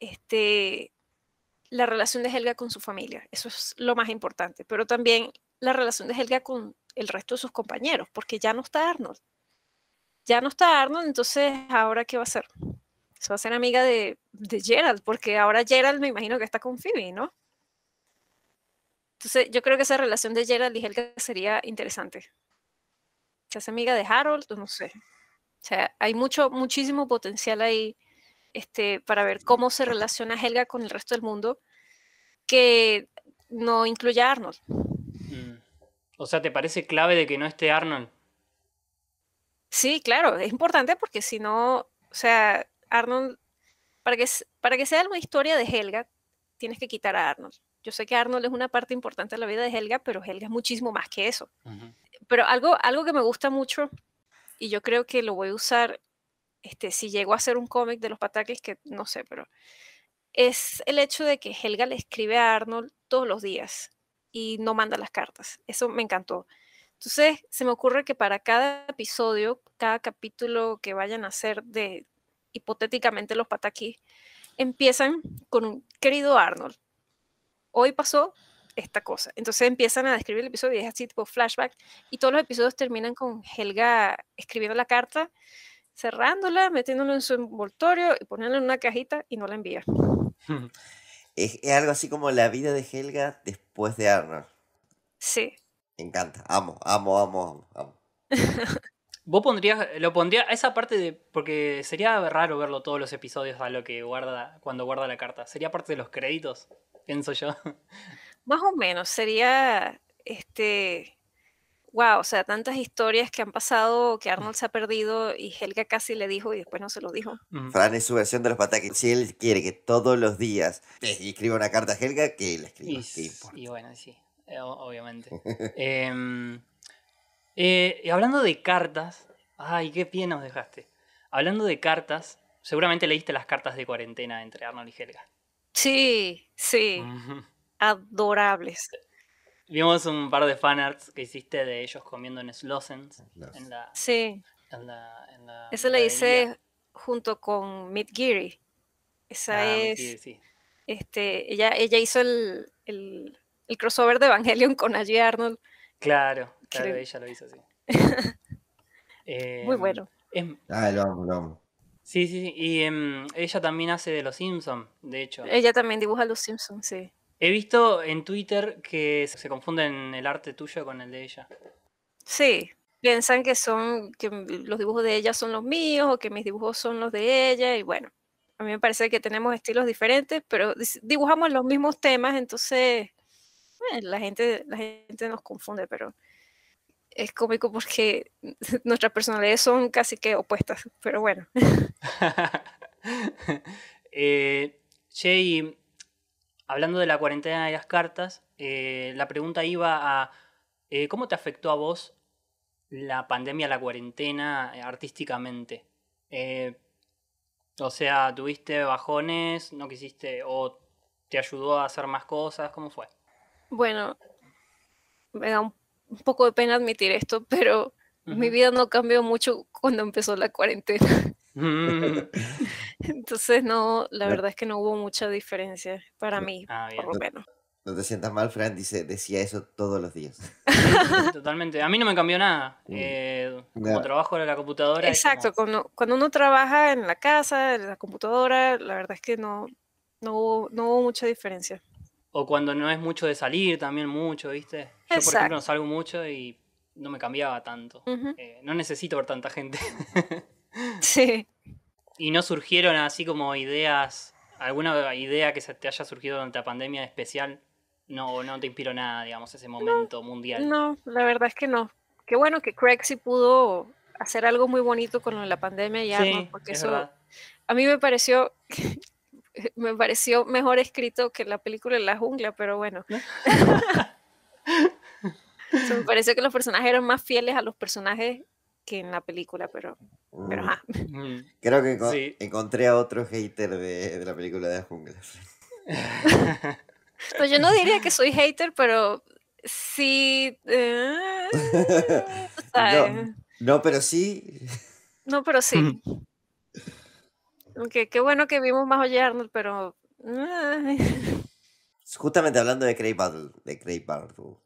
este, la relación de Helga con su familia. Eso es lo más importante, pero también la relación de Helga con el resto de sus compañeros, porque ya no está Arnold. Ya no está Arnold, entonces ahora qué va a hacer? Se va a hacer amiga de, de Gerald, porque ahora Gerald me imagino que está con Phoebe, ¿no? Entonces, yo creo que esa relación de Gerald y Helga sería interesante. Se hace amiga de Harold, no sé. O sea, hay mucho, muchísimo potencial ahí este, para ver cómo se relaciona Helga con el resto del mundo que no incluya a Arnold. Mm. O sea, ¿te parece clave de que no esté Arnold? Sí, claro, es importante porque si no, o sea, Arnold, para que, para que sea una historia de Helga, tienes que quitar a Arnold. Yo sé que Arnold es una parte importante de la vida de Helga, pero Helga es muchísimo más que eso. Pero algo, algo que me gusta mucho, y yo creo que lo voy a usar, este, si llego a hacer un cómic de los Patakis, que no sé, pero es el hecho de que Helga le escribe a Arnold todos los días y no manda las cartas. Eso me encantó. Entonces, se me ocurre que para cada episodio, cada capítulo que vayan a hacer de hipotéticamente los patakis, empiezan con un querido Arnold hoy pasó esta cosa. Entonces empiezan a describir el episodio y es así tipo flashback. Y todos los episodios terminan con Helga escribiendo la carta, cerrándola, metiéndola en su envoltorio y poniéndola en una cajita y no la envía. Es, algo así como la vida de Helga después de Arnold. Sí. Me encanta. Amo, amo, amo, amo. Vos pondrías, lo pondría a esa parte de. Porque sería raro verlo todos los episodios a lo que guarda cuando guarda la carta. ¿Sería parte de los créditos? pienso yo. Más o menos, sería este. Wow, o sea, tantas historias que han pasado, que Arnold se ha perdido y Helga casi le dijo y después no se lo dijo. Fran es su versión de los pataques. Si él quiere que todos los días escriba una carta a Helga, que la escriba. Y, bueno, sí, eh, obviamente. Em, eh, y hablando de cartas, ay, qué pie nos dejaste. Hablando de cartas, seguramente leíste las cartas de cuarentena entre Arnold y Helga. Sí, sí. Adorables. Vimos un par de fanarts que hiciste de ellos comiendo en Slossens. En sí. En la, hice junto con Mitt Geary. Esa ah, es. Este, ella, ella hizo el, crossover de Evangelion con Allí Arnold. Claro, claro, ella lo hizo así. Muy em, bueno. Em, ah, lo amo, lo amo. Sí, sí, Y em, ella también hace de Los Simpsons, de hecho. Ella también dibuja Los Simpsons, sí. He visto en Twitter que se confunden el arte tuyo con el de ella. Sí, piensan que son que los dibujos de ella son los míos o que mis dibujos son los de ella y bueno, a mí me parece que tenemos estilos diferentes, pero dibujamos los mismos temas, entonces la gente la gente nos confunde, pero es cómico porque nuestras personalidades son casi que opuestas, pero bueno. eh, che, hablando de la cuarentena y las cartas, eh, la pregunta iba a eh, ¿cómo te afectó a vos la pandemia, la cuarentena eh, artísticamente? o sea, ¿tuviste bajones? ¿No quisiste? ¿O te ayudó a hacer más cosas? ¿Cómo fue? Bueno, me da un un poco de pena admitir esto, pero mi vida no cambió mucho cuando empezó la cuarentena. Mm. Entonces, no, la verdad es que no hubo mucha diferencia para mí, ah, por lo menos. No te sientas mal, Fran dice, decía eso todos los días. Totalmente. A mí no me cambió nada. Mm. Eh, como trabajo en la computadora. Exacto. Cuando, cuando, uno trabaja en la casa, en la computadora, la verdad es que no, no, hubo, no hubo mucha diferencia. O cuando no es mucho de salir, también mucho, ¿viste? Yo, por ejemplo, no salgo mucho y no me cambiaba tanto. Eh, no necesito ver tanta gente. sí. Y no surgieron así como ideas, alguna idea que se te haya surgido durante la pandemia especial. No, no te inspiró nada, digamos, ese momento mundial. No, la verdad es que no. Qué bueno que Craig pudo hacer algo muy bonito con la pandemia y sí, porque eso a mí me pareció me pareció mejor escrito que la película En La jungla, pero bueno. me pareció que los personajes eran más fieles a los personajes que en la película, pero, mm. Creo que encontré a otro hater de, la película de las pues yo no diría que soy hater, pero sí. Eh, no, pero sí. No, pero sí. Aunque qué bueno que vimos más Oye Arnold, pero. Ah. Justamente hablando de Craig Battle, de Craig Battle.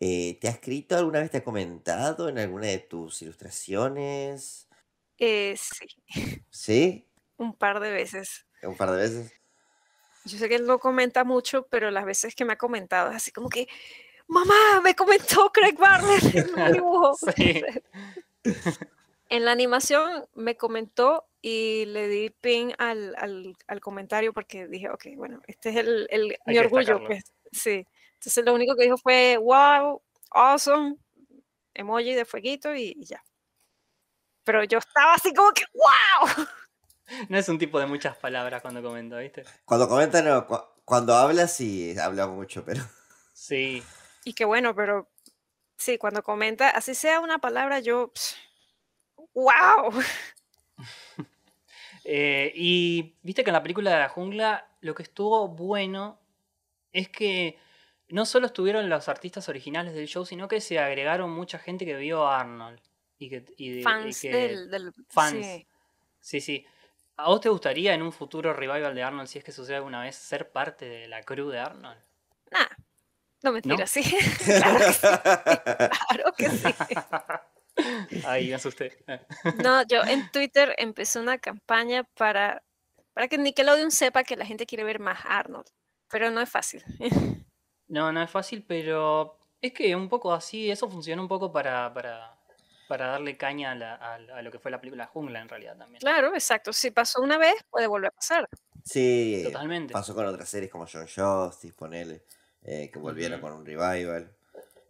Eh, ¿Te ha escrito alguna vez, te ha comentado en alguna de tus ilustraciones? Eh, sí. ¿Sí? Un par de veces. ¿Un par de veces? Yo sé que él no comenta mucho, pero las veces que me ha comentado así como que, mamá, me comentó Craig Barnes en un dibujo. en la animación me comentó y le di pin al, al, al comentario porque dije, ok, bueno, este es el, el mi orgullo. Pues, sí. Entonces lo único que dijo fue, wow, awesome, emoji de fueguito y, ya. Pero yo estaba así como que, wow. No es un tipo de muchas palabras cuando comenta, ¿viste? Cuando comenta, no, cuando habla sí habla mucho, pero... Sí. Y qué bueno, pero sí, cuando comenta, así sea una palabra, yo... ¡Wow! Eh, y viste que en la película de la jungla lo que estuvo bueno es que no solo estuvieron los artistas originales del show, sino que se agregaron mucha gente que vio a Arnold. Y que, fans del, Sí. sí, ¿A vos te gustaría en un futuro revival de Arnold, si es que sucede alguna vez, ser parte de la crew de Arnold? Nah, no me ¿No? sí. claro que sí. Claro sí. me asusté. no, yo en Twitter empecé una campaña para, para que Nickelodeon sepa que la gente quiere ver más Arnold, pero no es fácil. No, no es fácil, pero es que un poco así, eso funciona un poco para, para, para darle caña a, lo que fue la película Jungla en realidad también. Claro, exacto. Si pasó una vez, puede volver a pasar. Sí, totalmente. Pasó con otras series como John Justice, ponele, eh, que volvieron con un revival.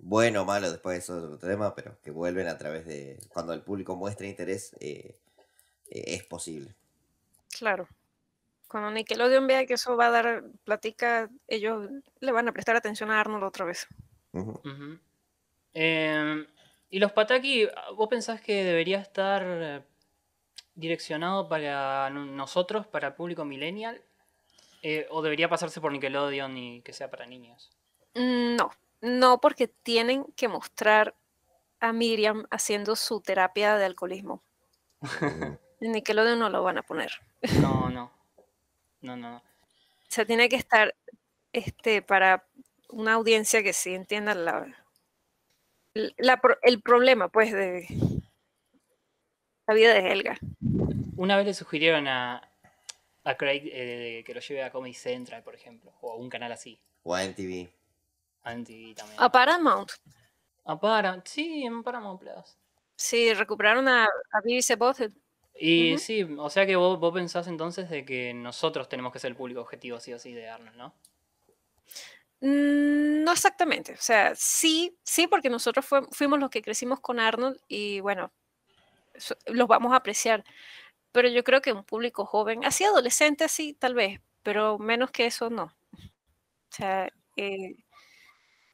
Bueno o malo, después eso es otro tema, pero que vuelven a través de. Cuando el público muestra interés, eh, eh, es posible. Claro. Cuando Nickelodeon vea que eso va a dar platica, ellos le van a prestar atención a Arnold otra vez. Em, y los Pataki, ¿vos pensás que debería estar eh, direccionado para nosotros, para el público millennial? Eh, ¿O debería pasarse por Nickelodeon y que sea para niños? Mm, no, no, porque tienen que mostrar a Miriam haciendo su terapia de alcoholismo. En Nickelodeon no lo van a poner. No, no no, no, O sea, tiene que estar este, para una audiencia que sí entienda la, el problema, pues, de la vida de Helga. Una vez le sugirieron a, a Craig eh, que lo lleve a Comedy Central, por ejemplo, o a un canal así. O a MTV. A también. A Paramount. A Paramount, sí, en Paramount Plus. Sí, recuperaron a, a BBC y sí, o sea que vos, vos pensás entonces de que nosotros tenemos que ser el público objetivo, sí o sí, de Arnold, ¿no? Mm, no exactamente, o sea, sí, sí, porque nosotros fuimos los que crecimos con Arnold y bueno, los vamos a apreciar, pero yo creo que un público joven, así adolescente, sí, tal vez, pero menos que eso no. O sea, eh,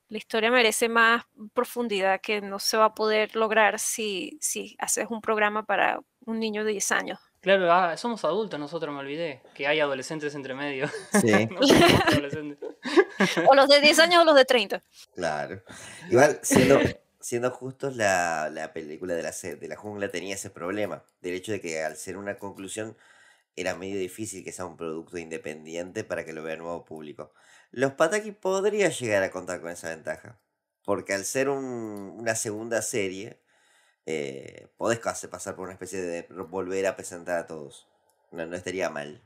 la historia merece más profundidad que no se va a poder lograr si, si haces un programa para un niño de 10 años. Claro, ah, somos adultos nosotros, me olvidé, que hay adolescentes entre medio. Sí. o los de 10 años o los de 30. Claro. Igual, siendo, justos, la, película de la, de la jungla tenía ese problema, del hecho de que al ser una conclusión era medio difícil que sea un producto independiente para que lo vea el nuevo público. Los Pataki podría llegar a contar con esa ventaja, porque al ser una segunda serie, eh, podés pasar por una especie de volver a presentar a todos. No, estaría mal.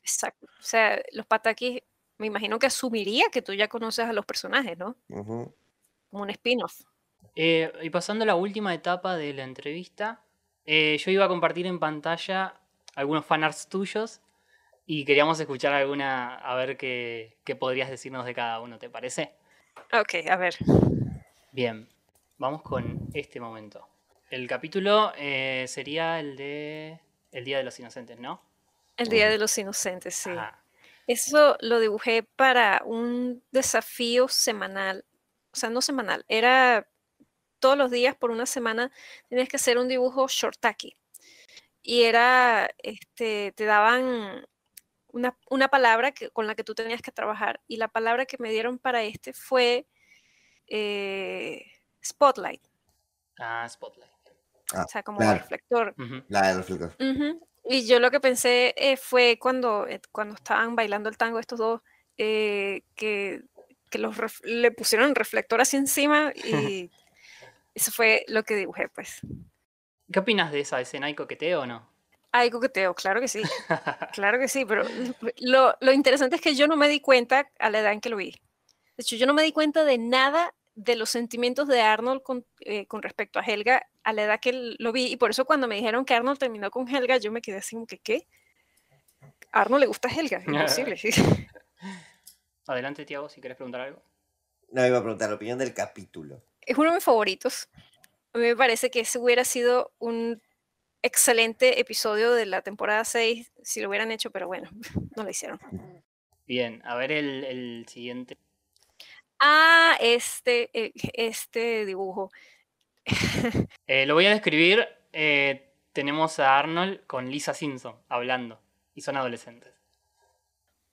Exacto. O sea, los pataquis, me imagino que asumiría que tú ya conoces a los personajes, ¿no? Como un spin-off. Eh, y pasando a la última etapa de la entrevista, eh, yo iba a compartir en pantalla algunos fanarts tuyos y queríamos escuchar alguna, a ver qué, qué podrías decirnos de cada uno, ¿te parece? Ok, a ver. Bien, vamos con este momento. El capítulo eh, sería el de El Día de los Inocentes, ¿no? El Día de los Inocentes, sí. Eso lo dibujé para un desafío semanal, o sea, no semanal, era todos los días por una semana tenías que hacer un dibujo shortaki. Y era, este, te daban una, palabra con la que tú tenías que trabajar. Y la palabra que me dieron para este fue eh, spotlight. Ah, spotlight. Ah, o sea, como un reflector. La del reflector. Y yo lo que pensé eh, fue cuando, eh, cuando estaban bailando el tango estos dos, eh, que, que los le pusieron reflector así encima y eso fue lo que dibujé, pues. ¿Qué opinas de esa escena? ¿Hay coqueteo o no? Hay coqueteo, claro que sí. claro que sí, pero lo, lo interesante es que yo no me di cuenta a la edad en que lo vi. De hecho, yo no me di cuenta de nada de los sentimientos de Arnold eh, con, respecto a Helga a la edad que lo vi. Y por eso cuando me dijeron que Arnold terminó con Helga, yo me quedé así como que, ¿qué? ¿A Arnold le gusta Helga, imposible. Adelante, Tiago, si quieres preguntar algo. No, iba a preguntar la opinión del capítulo. Es uno de mis favoritos. A mí me parece que ese hubiera sido un excelente episodio de la temporada 6 si lo hubieran hecho, pero bueno, no lo hicieron. Bien, a ver el, el siguiente Ah, este, eh, este dibujo. Eh, lo voy a describir. Eh, tenemos a Arnold con Lisa Simpson hablando y son adolescentes.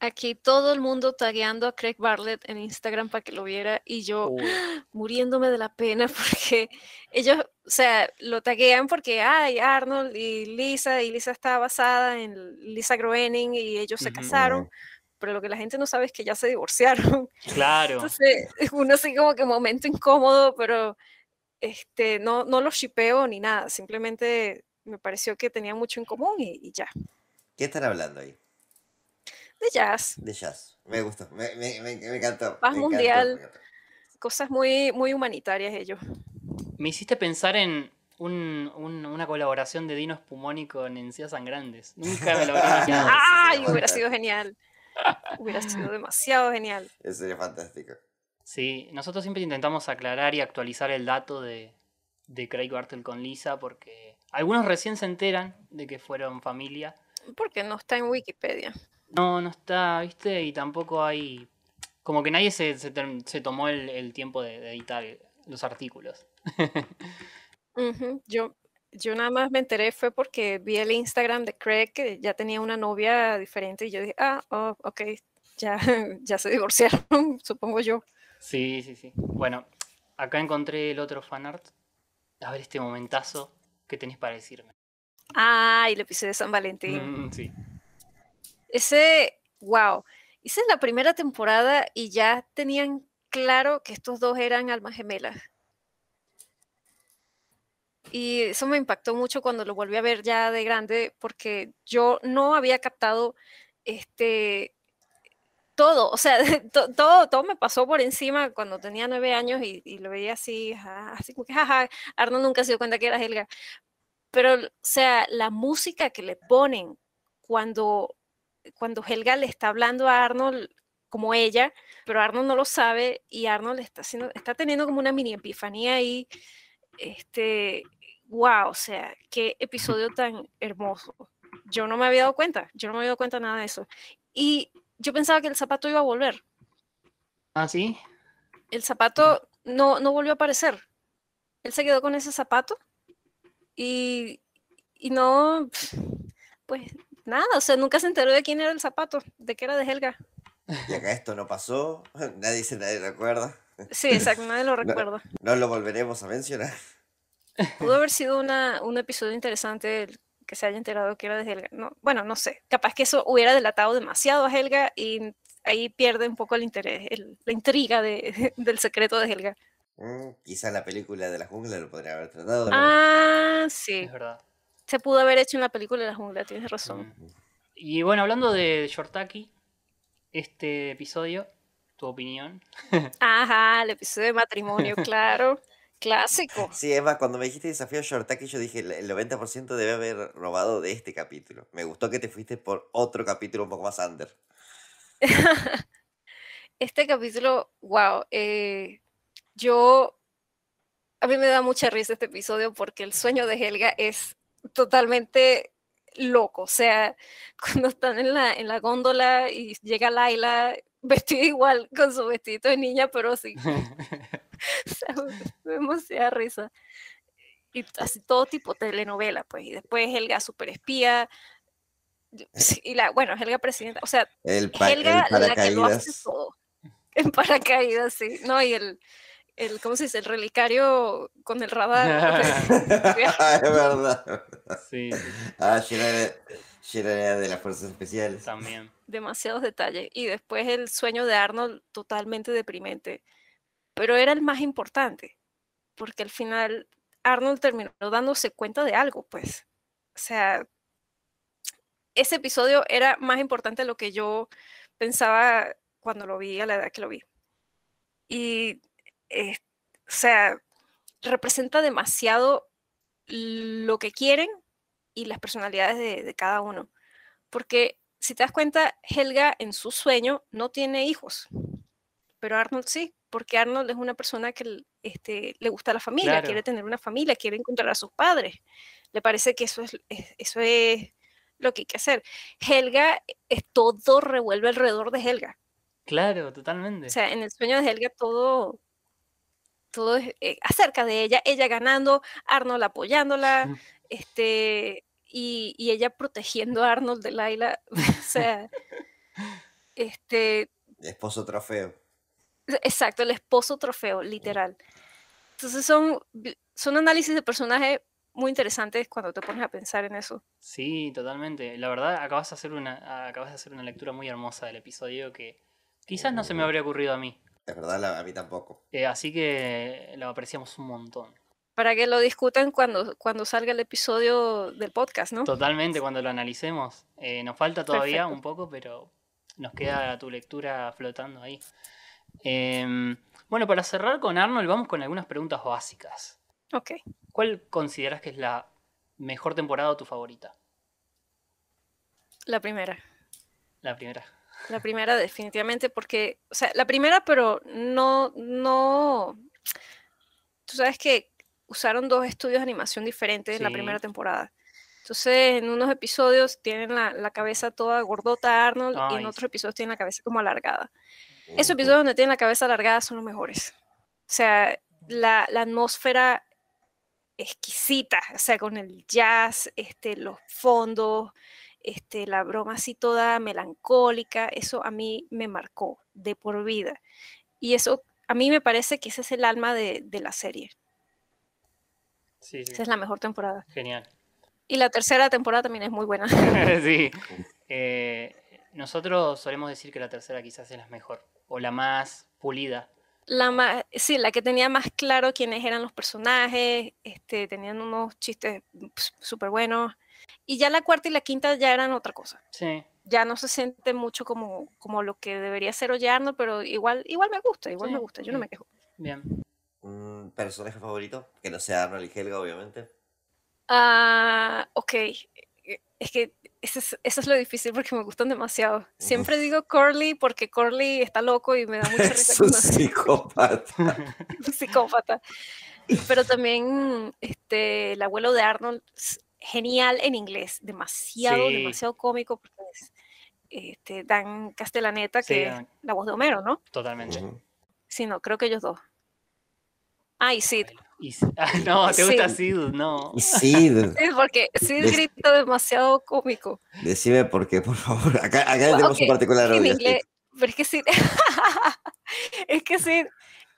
Aquí todo el mundo tagueando a Craig Bartlett en Instagram para que lo viera y yo uh. muriéndome de la pena porque ellos, o sea, lo taguean porque hay Arnold y Lisa y Lisa está basada en Lisa Groening y ellos se casaron, pero lo que la gente no sabe es que ya se divorciaron. Claro. Entonces, uno así como que momento incómodo, pero este, no, no los shipeo ni nada, simplemente me pareció que tenía mucho en común y, ya. ¿Qué están hablando ahí? De jazz. De jazz, me gustó, me, me, me, encantó. Paz mundial, cosas muy, muy humanitarias ellos. Me hiciste pensar en, una colaboración de Dino Spumoni con Encías Grandes Nunca me lo habría imaginado. ¡Ay! Hubiera sido genial. Hubiera sido demasiado genial. Eso sería fantástico. Sí, nosotros siempre intentamos aclarar y actualizar el dato de, de Craig Bartle con Lisa porque algunos recién se enteran de que fueron familia. Porque no está en Wikipedia. No, no está, viste, y tampoco hay... Como que nadie se, tomó el, tiempo de, editar los artículos. Yo yo nada más me enteré fue porque vi el Instagram de Craig que ya tenía una novia diferente y yo dije, ah, oh, ok, ya, ya se divorciaron, supongo yo. Sí, sí, sí. Bueno, acá encontré el otro fanart. A ver este momentazo ¿qué tenés para decirme. Ah, y el episodio de San Valentín. Mm, sí. Ese, wow. hice la primera temporada y ya tenían claro que estos dos eran almas gemelas y eso me impactó mucho cuando lo volví a ver ya de grande porque yo no había captado este todo, o sea, todo, todo me pasó por encima cuando tenía nueve años y, lo veía así, así como que, jaja, Arnold nunca se dio cuenta que era Helga. Pero, o sea, la música que le ponen cuando, cuando Helga le está hablando a Arnold como ella, pero Arnold no lo sabe y Arnold está, está teniendo como una mini epifanía ahí, este, Guau, o sea, qué episodio tan hermoso. Yo no me había dado cuenta, yo no me había dado cuenta nada de eso. Y yo pensaba que el zapato iba a volver. ¿Ah, sí? El zapato no, no volvió a aparecer. Él se quedó con ese zapato y, y no, pues nada, o sea, nunca se enteró de quién era el zapato, de que era de Helga. Y acá esto no pasó, nadie se nadie recuerda. Sí, exacto, nadie lo recuerda. no lo volveremos a mencionar. Pudo haber sido un episodio interesante que se haya enterado que era de Helga. No, bueno, no sé. Capaz que eso hubiera delatado demasiado a Helga y ahí pierde un poco el interés, la intriga del secreto de Helga. Mm, quizá la película de la jungla lo podría haber tratado. Ah, sí. Es verdad. Se pudo haber hecho una película de la jungla, tienes razón. Mm. Y bueno, hablando de Shortaki, este episodio, tu opinión. Ajá, el episodio de matrimonio, claro. Clásico. Sí, Emma, cuando me dijiste desafío Shortaki, yo dije, el 90% debe haber robado de este capítulo. Me gustó que te fuiste por otro capítulo un poco más under. este capítulo, wow. Eh, yo, a mí me da mucha risa este episodio porque el sueño de Helga es totalmente loco. O sea, cuando están en la, en la góndola y llega Laila vestida igual con su vestido de niña, pero sí. demasiada risa. Y así todo tipo de telenovela, pues. Y después Helga Superespía. Y la, bueno, Helga Presidenta. O sea, el Helga la que lo hace todo. En paracaídas, sí. No, y el, el ¿cómo se dice? El relicario con el radar. Pues, es verdad. Sí. Ah, Shirley de las Fuerzas Especiales. También. Demasiados detalles. Y después el sueño de Arnold totalmente deprimente pero era el más importante, porque al final Arnold terminó dándose cuenta de algo, pues. O sea, ese episodio era más importante de lo que yo pensaba cuando lo vi, a la edad que lo vi. Y, eh, o sea, representa demasiado lo que quieren y las personalidades de cada uno. Porque si te das cuenta, Helga en su sueño no tiene hijos, pero Arnold sí porque Arnold es una persona que este, le gusta la familia, quiere tener una familia, quiere encontrar a sus padres. Le parece que eso es, eso es lo que hay que hacer. Helga, es, todo revuelve alrededor de Helga. Claro, totalmente. O sea, en el sueño de Helga todo, todo es eh, acerca de ella, ella ganando, Arnold apoyándola, este, y, ella protegiendo a Arnold de Laila. o sea, este... Esposo trofeo. Exacto, el esposo trofeo, literal. Entonces son, son análisis de personajes muy interesantes cuando te pones a pensar en eso. Sí, totalmente. La verdad, acabas de hacer una, acabas de hacer una lectura muy hermosa del episodio que quizás no se me eh, habría ocurrido a mí. Es verdad, a mí tampoco. Eh, así que lo apreciamos un montón. Para que lo discutan cuando, cuando salga el episodio del podcast, ¿no? Totalmente, cuando lo analicemos. Eh, nos falta todavía un poco, pero nos queda tu lectura flotando ahí. Em, bueno, para cerrar con Arnold, vamos con algunas preguntas básicas. Ok. ¿Cuál consideras que es la mejor temporada o tu favorita? La primera. La primera. La primera, definitivamente, porque, o sea, la primera, pero no, no. Tú sabes que usaron dos estudios de animación diferentes en la primera temporada. Entonces, en unos episodios tienen la, cabeza toda gordota Arnold y en otros episodios tienen la cabeza como alargada. Esos episodios donde tienen la cabeza alargada son los mejores. O sea, la, atmósfera exquisita, o sea, con el jazz, este, los fondos, este, la broma así toda melancólica, eso a mí me marcó de por vida. Y eso, a mí me parece que ese es el alma de, la serie. Esa es la mejor temporada. Genial. Y la tercera temporada también es muy buena. sí. Eh, nosotros solemos decir que la tercera quizás es la mejor o la más pulida. La más, sí, la que tenía más claro quiénes eran los personajes, este, tenían unos chistes súper pues, buenos. Y ya la cuarta y la quinta ya eran otra cosa. Sí. Ya no se siente mucho como, como lo que debería ser Ollarno, pero igual, igual me gusta, igual me gusta, yo no me quejo. Bien. ¿Un personaje favorito? Que no sea Arnold y Helga, obviamente. Ah, ok. Es que eso es, lo difícil porque me gustan demasiado. Siempre digo Curly porque Curly está loco y me da mucha risa. Es un psicópata. psicópata. Pero también este, el abuelo de Arnold, genial en inglés, demasiado, demasiado cómico porque es pues, este, Dan Castellaneta, que la voz de Homero, ¿no? Totalmente. Sí, no, creo que ellos dos. ay sí Ah, no, te gusta Sid, no. Sid. Sí, porque Sid grita demasiado cómico. Decime por qué, por favor. Acá, acá tenemos un particular en inglés, pero es que Sid, es que Sid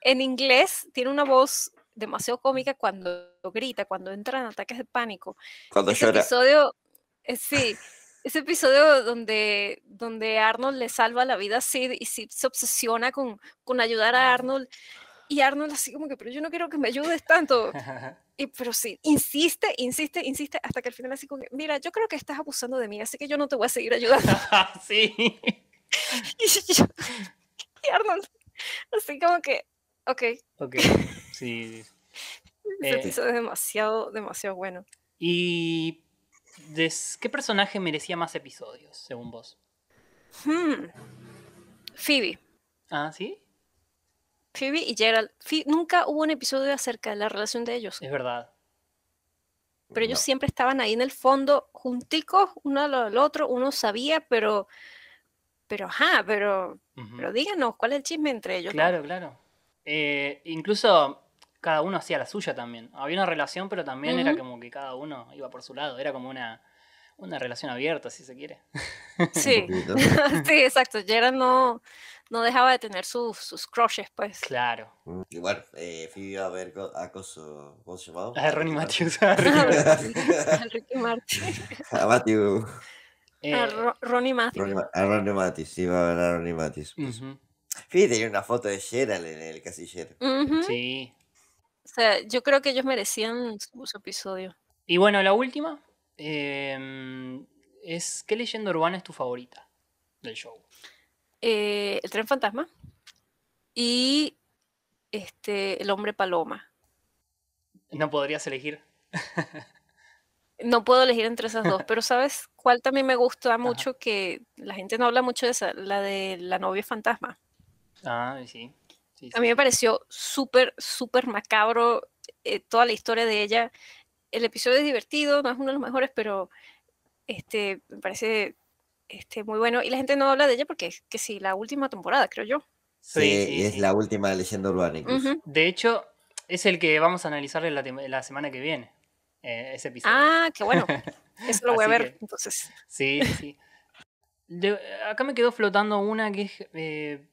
en inglés tiene una voz demasiado cómica cuando grita, cuando entra en ataques de pánico. Cuando ese llora. episodio, eh, sí, ese episodio donde, donde Arnold le salva la vida a Sid y Sid se obsesiona con, con ayudar a Arnold y Arnold así como que, pero yo no quiero que me ayudes tanto. pero sí, insiste, insiste, insiste, hasta que al final así como que, mira, yo creo que estás abusando de mí, así que yo no te voy a seguir ayudando. sí. Y, Arnold, así como que, ok. Ok, sí. es eh, demasiado, demasiado bueno. ¿Y qué personaje merecía más episodios, según vos? Hmm. Phoebe. Ah, ¿sí? Phoebe y Gerald. nunca hubo un episodio acerca de la relación de ellos. Es verdad. Pero ellos siempre estaban ahí en el fondo, junticos, uno al otro, uno sabía, pero, pero ajá, pero, pero díganos, ¿cuál es el chisme entre ellos? Claro, claro. Eh, incluso cada uno hacía la suya también. Había una relación, pero también era como que cada uno iba por su lado. Era como una, una relación abierta, si se quiere. Sí, sí, exacto. Gerald no, no dejaba de tener sus, sus crushes, pues. Claro. Y mm, bueno, eh, fui a ver a Coso, ¿cómo se llamaba? Eh, a Ronnie Matthews. A Ricky Martin. A Matthew. a Ronnie Matthews. a Ronnie Matthews, iba a ver a Ronnie Matthews. Pues. fíjate tenía una foto de Gerald en el casillero. Sí. O sea, yo creo que ellos merecían su, episodio. Y bueno, la última em, es ¿qué leyenda urbana es tu favorita del show? Eh, el tren fantasma y este, El hombre paloma. No podrías elegir. no puedo elegir entre esas dos, pero ¿sabes cuál también me gusta mucho? Que la gente no habla mucho de esa, la de la novia fantasma. Ah, sí. a mí me pareció súper, súper macabro eh, toda la historia de ella. El episodio es divertido, no es uno de los mejores, pero este, me parece este, muy bueno. Y la gente no habla de ella porque es que sí, la última temporada, creo yo. Sí, es la última de Leyenda Urbana. De hecho, es el que vamos a analizar la, semana que viene. Eh, ese episodio. Ah, qué bueno. Eso lo voy a ver, entonces. Sí, sí. acá me quedó flotando una que es eh,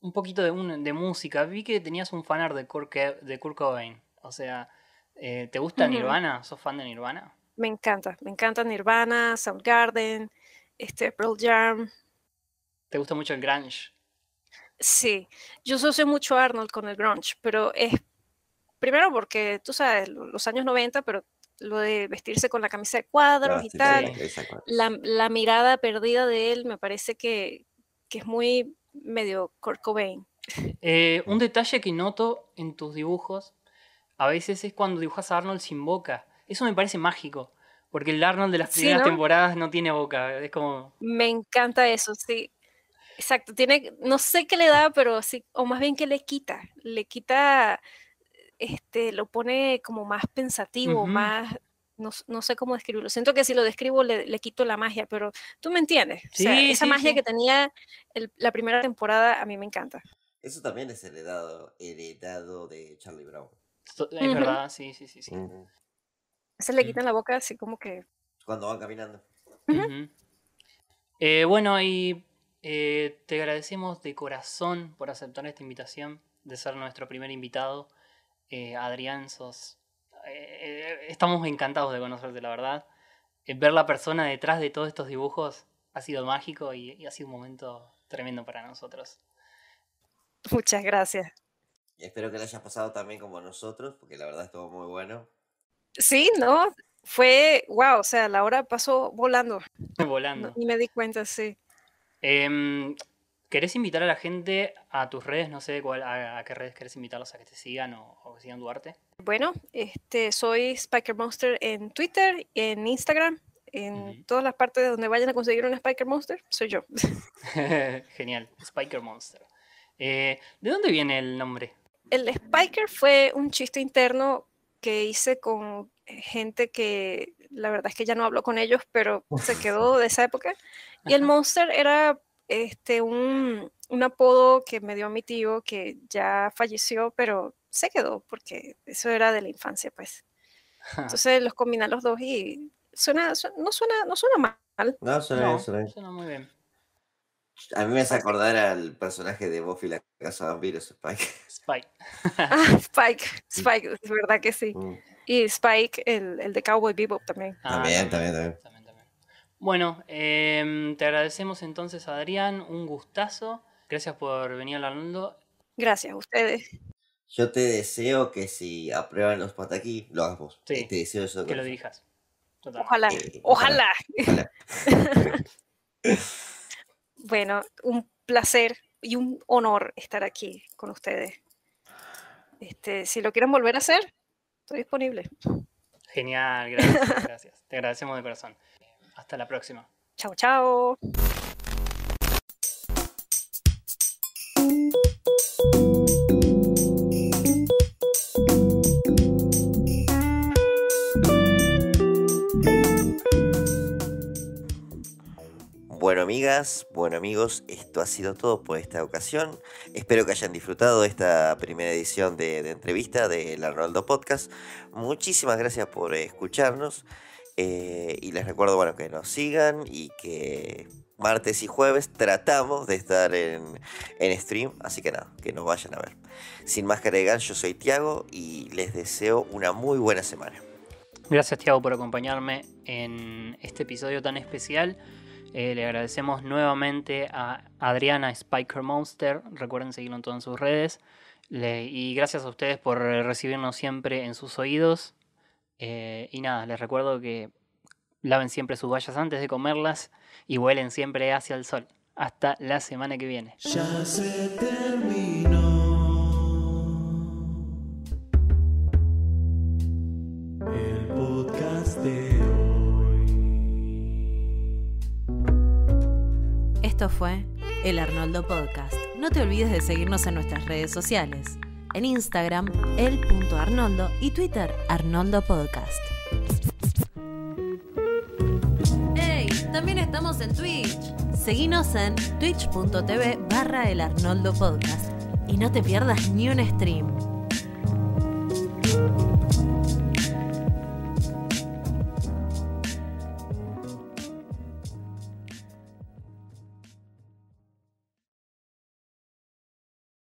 un poquito de, de, música. Vi que tenías un fanar de Kurt, de Kurt Cobain. O sea, eh, ¿te gusta Nirvana? ¿Sos fan de Nirvana? Me encanta, me encanta Nirvana, Soundgarden este, Pearl Jam. ¿Te gusta mucho el grunge? Sí, yo soy mucho Arnold con el grunge, pero es primero porque tú sabes, los años 90, pero lo de vestirse con la camisa de cuadros y ah, tal, la, mirada perdida de él me parece que, es muy medio Kurt Cobain. Eh, un detalle que noto en tus dibujos a veces es cuando dibujas a Arnold sin boca. Eso me parece mágico. Porque el Arnold de las primeras temporadas no tiene boca, es como... Me encanta eso, sí. Exacto, tiene, no sé qué le da, pero sí, o más bien que le quita. Le quita, este, lo pone como más pensativo, más, no, sé cómo describirlo. Siento que si lo describo le, quito la magia, pero tú me entiendes. Sí, esa magia que tenía la primera temporada a mí me encanta. Eso también es heredado, heredado de Charlie Brown. Es verdad, sí, sí, sí. Se le quitan la boca así como que... Cuando van caminando. Eh, bueno, y eh, te agradecemos de corazón por aceptar esta invitación, de ser nuestro primer invitado. Eh, Adrián, eh, estamos encantados de conocerte, la verdad. ver la persona detrás de todos estos dibujos ha sido mágico y, ha sido un momento tremendo para nosotros. Muchas gracias. Y espero que lo hayas pasado también como nosotros, porque la verdad estuvo muy bueno. Sí, ¿no? Fue, wow, o sea, la hora pasó volando. Volando. Y me di cuenta, sí. Em, ¿Querés invitar a la gente a tus redes? No sé cuál, a, qué redes querés invitarlos a que te sigan o, que sigan tu arte. Bueno, este, soy Spiker Monster en Twitter, en Instagram, en todas las partes de donde vayan a conseguir un Spiker Monster, soy yo. Genial, Spiker Monster. Eh, ¿De dónde viene el nombre? El Spiker fue un chiste interno que hice con gente que la verdad es que ya no hablo con ellos, pero se quedó de esa época. Y el Monster era este, un, apodo que me dio mi tío que ya falleció, pero se quedó porque eso era de la infancia, pues. Entonces los combiné los dos y suena, no suena, no suena mal. No, suena muy bien. A mí me hace acordar al personaje de Buffy la Casa de Vampiros, Spike. Spike. ah, Spike. Spike, es verdad que sí. Mm. Y Spike, el, el, de Cowboy Bebop también. Ah, también, también, también, también, Bueno, em, te agradecemos entonces Adrián, un gustazo. Gracias por venir al mundo. Gracias a ustedes. Yo te deseo que si aprueban los Pataki lo hagas vos. Sí, te deseo eso. Que, que lo dirijas. ojalá. Eh, ojalá. Bueno, un placer y un honor estar aquí con ustedes. Este, si lo quieren volver a hacer, estoy disponible. Genial, gracias, gracias. Te agradecemos de corazón. Hasta la próxima. Chao, chao. Bueno amigas, bueno amigos, esto ha sido todo por esta ocasión. Espero que hayan disfrutado esta primera edición de, de entrevista del Podcast. Muchísimas gracias por escucharnos eh, y les recuerdo bueno, que nos sigan y que martes y jueves tratamos de estar en, stream, así que nada, que nos vayan a ver. Sin más que agregar, yo soy Tiago y les deseo una muy buena semana. Gracias Tiago por acompañarme en este episodio tan especial. Eh, le agradecemos nuevamente a Adriana Spiker Monster. Recuerden seguirlo en todas sus redes. y gracias a ustedes por eh, recibirnos siempre en sus oídos. Eh, y nada, les recuerdo que laven siempre sus vallas antes de comerlas y vuelen siempre hacia el sol. Hasta la semana que viene. fue El Arnoldo Podcast. No te olvides de seguirnos en nuestras redes sociales. En Instagram, el.arnoldo y Twitter, Arnoldo Podcast. ¡Hey! También estamos en Twitch. Seguinos en twitch.tv barra el Arnoldo Podcast y no te pierdas ni un stream.